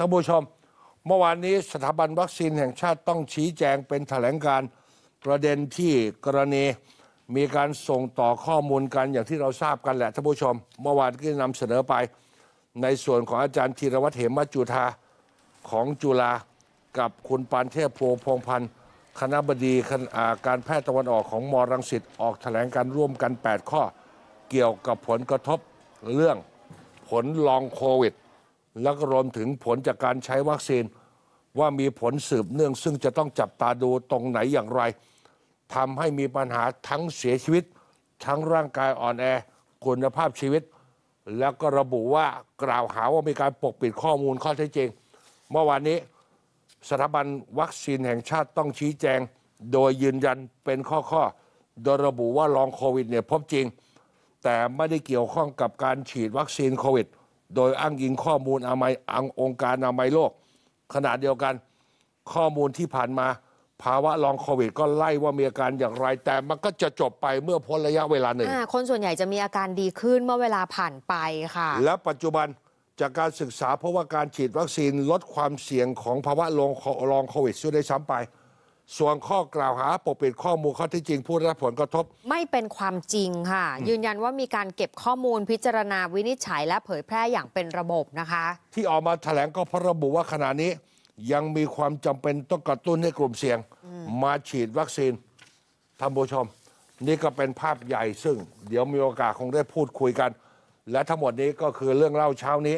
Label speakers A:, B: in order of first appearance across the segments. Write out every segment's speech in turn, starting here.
A: ท่านผู้ชมเมื่อวานนี้สถาบันวัคซีนแห่งชาติต้องชี้แจงเป็นแถลงการประเด็นที่กรณีมีการส่งต่อข้อมูลกันอย่างที่เราทราบกันแหละท่านผู้ชม เมื่อวานก็นำเสนอไป ในส่วนของอาจารย์ธีรวัฒน์เหมจุธาของจุฬากับคุณปานเทพโพพงพันธ์คณะบดีการแพทย์ตะวันออกของมอรังสิตออกแถลงการร่วมกัน 8 ข้อ เกี่ยวกับผลกระทบเรื่องผลลองโควิดแล้วก็รวมถึงผลจากการใช้วัคซีนว่ามีผลสืบเนื่องซึ่งจะต้องจับตาดูตรงไหนอย่างไรทำให้มีปัญหาทั้งเสียชีวิต ทั้งร่างกายอ่อนแอ คุณภาพชีวิต แล้วก็ระบุว่ากล่าวหาว่ามีการปกปิดข้อมูลข้อเท็จจริง เมื่อวานนี้สถาบันวัคซีนแห่งชาติต้องชี้แจง โดยยืนยันเป็นข้อข้อ โดยระบุว่าลองโควิดเนี่ยพบจริงแต่ไม่ได้เกี่ยวข้องกับการฉีดวัคซีนโควิดโดยอ้างอิงข้อมูลอามัยอังองค์การอามัยโลกขณะเดียวกันข้อมูลที่ผ่านมาภาวะลองโควิดก็ไล่ว่ามีอาการอย่างไรแต่มันก็จะจบไปเมื่อพ้นระยะเวลาหนึ่ง
B: คนส่วนใหญ่จะมีอาการดีขึ้นเมื่อเวลาผ่านไปค่ะแ
A: ละปัจจุบันจากการศึกษาเพราะว่าการฉีดวัคซีนลดความเสี่ยงของภาวะลองลองโควิดช่วยได้ซ้ำไปส่วนข้อกล่าวหา ปกปิดข้อมูลข้อที่จริงผู้ดรับผลกระทบ
B: ไม่เป็นความจริงค่ะ ยืนยันว่ามีการเก็บข้อมูลพิจารณาวินิจฉัย และเผยแพร่อย่างเป็นระบบนะคะ
A: ที่ออกมาแถลงก็เพราะระบุว่าขณะนี้ยังมีความจำเป็นต้องกระตุ้นให้กลุ่มเสี่ยง มาฉีดวัคซีนท่านผู้ชม นี่ก็เป็นภาพใหญ่ซึ่งเดี๋ยวมีโอกาสคงได้พูดคุยกัน และทั้งหมดนี้ก็คือเรื่องเล่าเช้านี้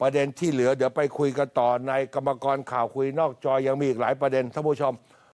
A: ประเด็นที่เหลือเดี๋ยวไปคุยกันต่อในกรรมกรข่าวคุยนอกจอยังมีอีกหลายประเด็นท่านผู้ชม